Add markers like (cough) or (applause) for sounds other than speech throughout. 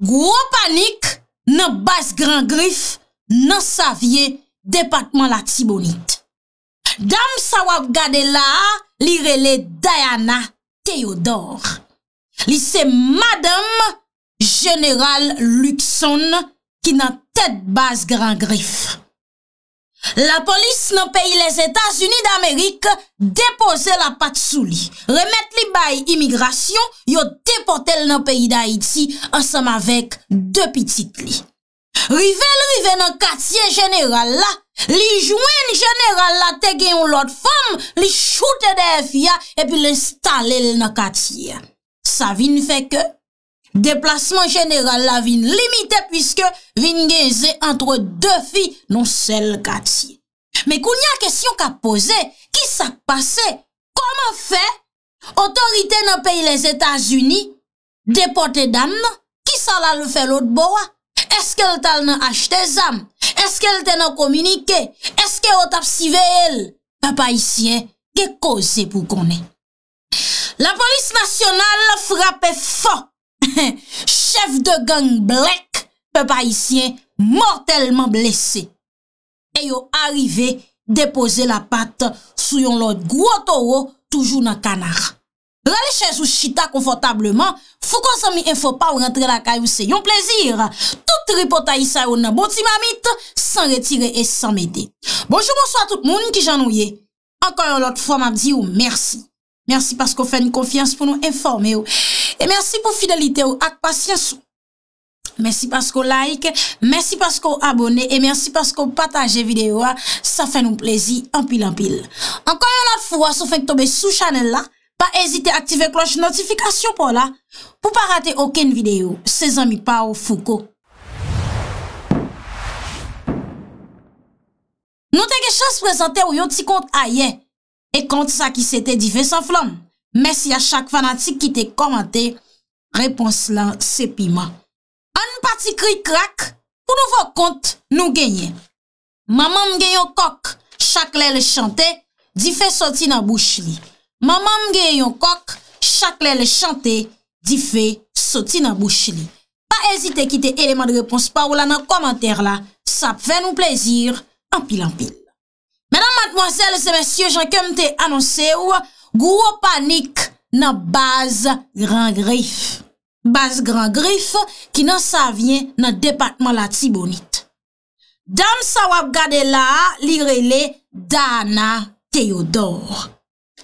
Gwo panik nan bas gran grif nan savye depatman la tibonit. Dam sa wap gade la li rele Diana Theodore. Li se madam general Luxon ki nan tet bas gran grif. La polis nan peyi les Etats-Unis d'Amerik depose la pat sou li. Remet li baye imigrasyon, yo depote l nan peyi d'Haïti ansam avek de pitit li. Rive l rive nan katye jeneral la, li jwen jeneral la te gen yon lot fom, li choute de FIA epi l installe l nan katye. Sa vi n feke? Deplasman jeneral la vin limite pwiske vin genze entre de fi non sel katsi. Me koun ya kesyon ka pose ki sa pase? Koman fe? Otorite nan peyi les Etats-Unis depote dan nan? Ki sa la le fe lout boa? Eske l tal nan achte zam? Eske l tenan komunike? Eske ot ap sive el? Papa isye, ge kose pou konen? La polis nasyonal frape fok (laughs) Chef de gang blek, pe pa isyen, mortelman blese. E yo arive depose la pat sou yon lot gwo towo toujou nan kanar. Rale chez ou chita konfotableman, fou kon san mi enfo pa ou rentre la kay ou se yon plezir. Tout ripota isa ou nan boti mamit, san retire e san mede. Bonjou monswa tout mouni ki jan ou ye. Ankon yon lot fwa mabdi ou oh, mersi. Mersi pas kon fè ni konfians pou nou informe ou. Oh. E mersi pou fidelite ou ak pasyansou. Mersi paskou like, mersi paskou abone, e mersi paskou pataje videyo a, sa fè nou plezi anpil anpil. Ankoyon an fwa, sou fèk tobe sou chanel la, pa ezite aktive kloche notifikasyon pou la, pou pa rate oken videyo, se zami pa ou fouko. Nou teke chans prezante ou yon ti kont ayen, e kont sa ki se te di fe san flanm. Mèsi a chak fanatik ki te komante, repons lan sepi man. An nou pati kri krak, pou nou vò kont nou genye. Mamam genyon kok, chak lè lè chante, di fè soti nan bouch li. Mamam genyon kok, chak lè lè chante, di fè soti nan bouch li. Pa ezite ki te eleman de repons pa ou la nan komante la, sap fè nou plezir, anpil anpil. Mèdam matmwansèl se mèsyè, jèm kèm te anonsè ou a, Gwo panik nan base Gran grif Base gran grif Ki nan sa avyen nan departman la tibonit Dam sa wap gade la Li rele Dana Theodore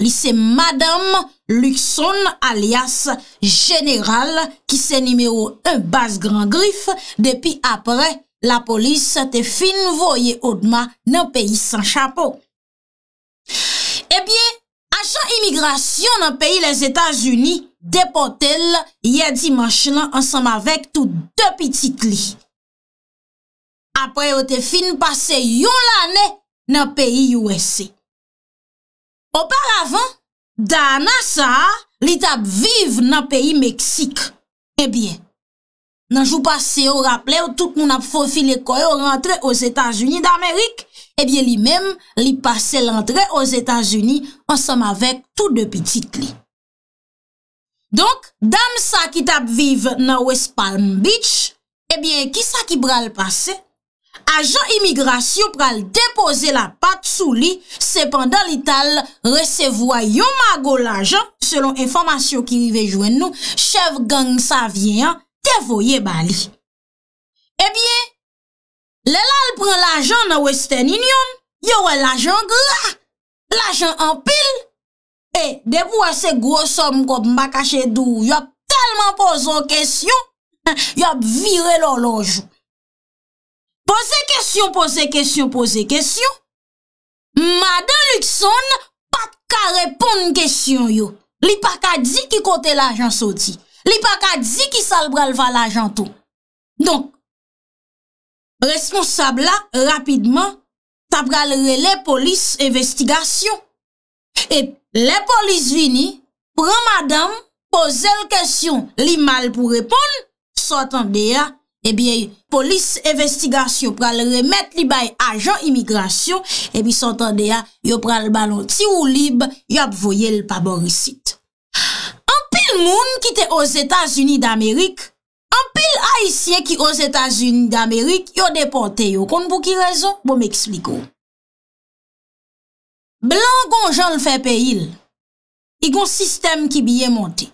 Li se madame Luxon alias General ki se nime ou Un base gran grif Depi apre la polis Te fin voye odman Nan peyi san chapo E bi Sajan imigrasyon nan peyi les Etats-Unis depotel ye Dimashlan ansam avek tout de pitit li. Apre yo te fin pase yon lane nan peyi USC. Oparavan, da nasa li tap vive nan peyi Meksik. Ebyen, nan jou pase yo raple yo tout nou nap fofile koyo rentre os Etats-Unis d'Amerik. Ebyen eh li mem li pase l'antre os Etats-Unis ansam avek tout de pitit li. Donk, dam sa ki tap vive nan West Palm Beach, ebyen ki sa ki pral pase? Ajan imigras yo pral depose la pat sou li, sepandan li tal resevwa yon magol ajan. Selon informasyon ki li vejwen nou, chev gang sa vyen tevoye bali. Ajan nan West End Union, yo wè l'ajan gra, l'ajan anpil, e, debou ase gros som kop mba kache dou, yo ap talman poson kesyon, (laughs) yo ap vire lor lonjou. Pose kesyon, pose kesyon, pose kesyon, madan l'utson, pa ka repon n'kesyon yo. Li pa ka di ki kote l'ajan soti. Li pa ka di ki salbrel valajan tou. Donk. responsab la rapidman, ta pral re le polis evestigasyon. E le polis vini, pran madame, pose l kesyon, li mal pou repon, sotan deya, e eh bie polis evestigasyon, pral remet li bay ajan imigrasyon, e bie sotan deya, yo pral balon ti ou libe, yo ap voye l paborisit. An pil moun kite os Etats-Unis d'Amerik, Polisye ki o Zetazuni d'Amerik yo depote yo, kon pou ki rezon pou bon, m'ekspliko. Blan kon jol fe pe il, i kon sistem ki biye monte.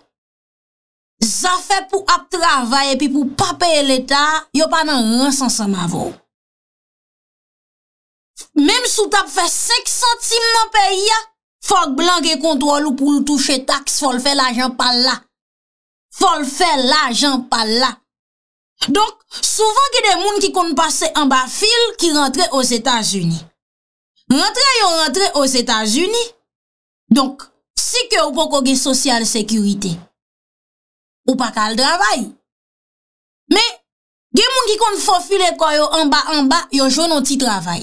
Za fe pou ap travaye pi pou pa pe l'Etat, yo pa nan ransansan ma vò. Mem sou ta pou fe sek sentimman pe i ya, fòk blan ke kontrol ou pou l'ou touche taks, fòk l'fe l'ajan pa la. Fòk l'fe l'ajan pa la. Donk, souvan gen de moun ki kon pase an ba fil ki rentre o Zeta Zuni. Rentre yo rentre o Zeta Zuni, donk, si ke ou poko gen sosyal sekurite, ou pa kal travay. Men, gen moun ki kon fofile kwa yo an ba an ba, yo joun an ti travay.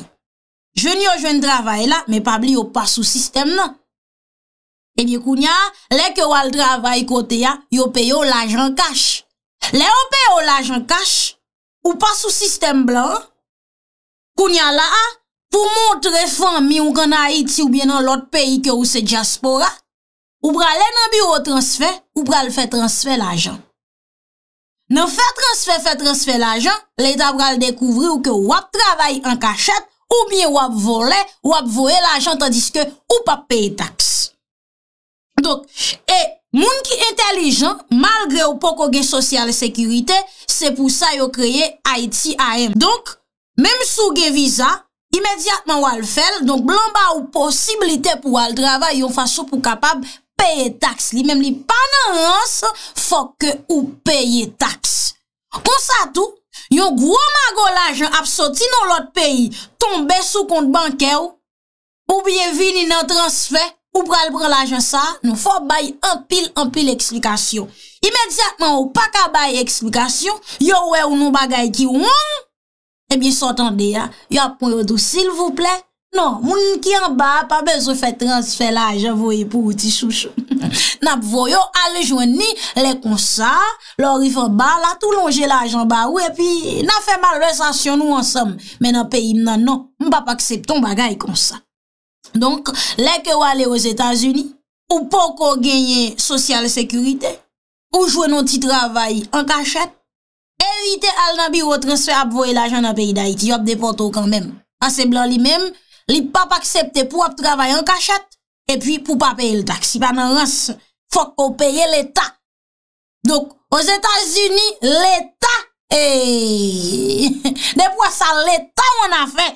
Joun yo joun travay la, men pabli yo pa sou sistem nan. E di kounya, lek yo al travay kote ya, yo peyo la jan kash. Le ou pe ou la jan kache, ou pa sou sistem blan, koun ya la a, pou moun trefan mi ou kona Haiti ou bien nan lot peyi ke ou se diaspora, ou prale nan bi ou transfer, ou prale fe transfer la jan. Nan fe transfer, fe transfer la jan, le eta prale dekouvri ou ke wap travay an kachet, ou bien wap vole, wap voe la jan, tandis ke ou pa peyi taks. Dok, e... Moun ki entelijan, malgre ou poko gen sosyal sekurite, se pou sa yo kreye ITAM. Donk, menm sou gen viza, imediatman wale fel, donk blamba ou posibilite pou wale travay yon fasyou pou kapab peye taks li. Menm li panan ans, fok ke ou peye taks. Konsa tou, yon gwo magolajan ap soti nou lot peyi, tombe sou kont bankè ou, pou bienvini nan transfè. Ou pral pral ajan sa, nou fò bayi anpil anpil eksplikasyon. Imediatman ou pa ka bayi eksplikasyon, yo wè ou nou bagay ki wong, ebi sotande ya, yo apon yo dou sil vople. Non, woun ki anba, pa bezou fè transfer la ajan voye pou ou ti chouchou. (laughs) Nap vo yo, alè jwen ni, lè kon sa, lò rifon ba, la tout lonje la ajan ba, wè e pi nan fè mal resasyon nou ansam, men nan pe im nan nan, mwa pa aksepton bagay kon sa. Donk, lèk yo alè os Etats-Uni, ou pou kon genye sosyal sekurite, ou jwenon ti travay an kachat, evite al nan biro transfer ap voye la jan ap peyi da iti, yo ap depoto kanmèm. Ase blan li mèm, li pa pa aksepte pou ap travay an kachat, e pi pou pa peyi l tak. Si pa nan rase, fok kon peyi l Eta. Donk, os Etats-Uni, l Eta, eeei, eh, (laughs) de pou sa l Eta wana fey,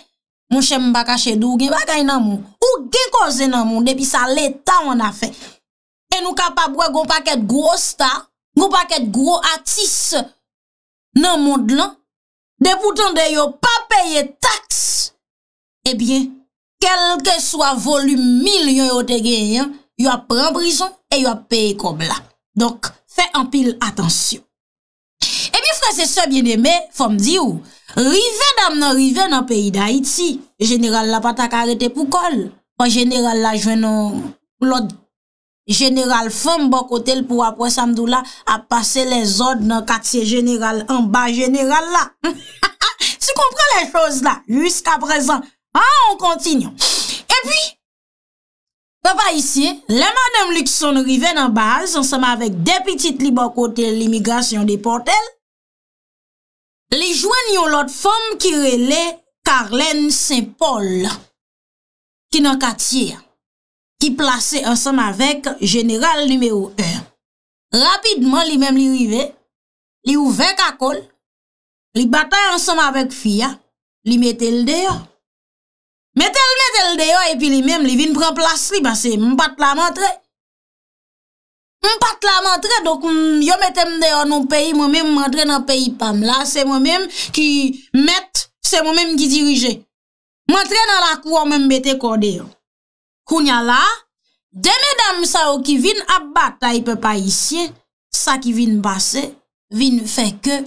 Mwen chèm baka chèdou, gen baka y nan moun. Ou gen kozè nan moun, depi sa lè ta wè na fè. E nou kapap wè goun pakèt gwo sta, goun pakèt gwo atis nan moun dlan. Depoutan de yo pa pèye taks, ebyen, eh kelke swa volumil yon yo te genyen, yo ap pran brison, e yo ap pèye kob la. Dok, fè anpil atensyon. Ebyen eh frè, se se biene mè, fòm di ou, Rive nam nan rive nan peyi da iti. General la pata karete pou kol. Pan bon, general la jwen nan... General fèm bokotel pou apwè samdou la apase le zòd nan katsye general anba general la. (laughs) Si komprè le chòz la, lusk aprezen. Ha, on kontinyon. E pi, pa pa isye, le manèm lèk son rive nan baz, ansèm avèk depitit li bokotel l'imigrasyon de portel, Li jwen yon lot fom ki rele Karlen Saint-Paul ki nan katiye ki plase ansanm avek general numeo 1. Rapidman li menm li rive, li ouvek akol, li bata ansanm avek fiya, li metel deyo. Metel metel deyo epi li menm li vin pran plas li basi mbat la montre. Mwen pat la mantre, dok yon metem deyon nou peyi, mwen mem mantre nan peyi pam la, se mwen mem ki met, se mwen mem ki dirije. Mantre nan la kwa, mwen bete kodeyon. Kounya la, de medam sa ou ki vin abak, ta yi pe pa isye, sa ki vin basse, vin feke.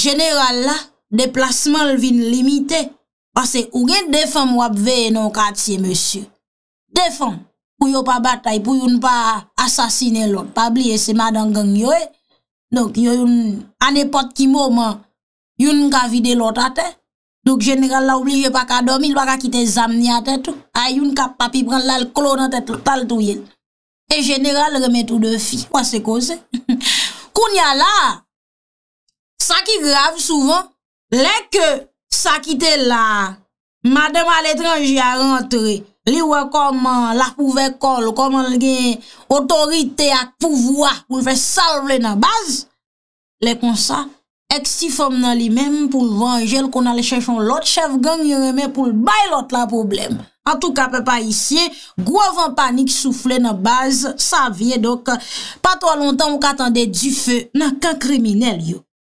Genera la, deplasman vin limite, pase ou gen defan wap veye nou katsye, monsye. Defan. Pou yon pa batay, pou yon pa asasine lout. Pa bliye se madan gen yoy. E. Donk yon, an epot ki mouman, yon nka vide lout atè. Donk jeneral la oubliye pa ka domi, lwa ka kite zamni atè tout. A yon ka papi pran lal klon atè tout, tal touye. E jeneral reme tout de fi. Mwa se koze. (laughs) Koun ya la, sa ki grave souvan. Lè ke sa kite la, madan mal etran jya rentre. Liwe koman la pouve kol, koman li gen otorite ak pouvoa pouve salve nan baz, le konsa ek si fom nan li men pou venjel kon ale chechon lot chev gang yon reme pou bay lot la problem. An tou ka pe pa isye, gou avan panik soufle nan baz, sa vie dok patwa lontan mou katande di fe nan kan kriminel yo.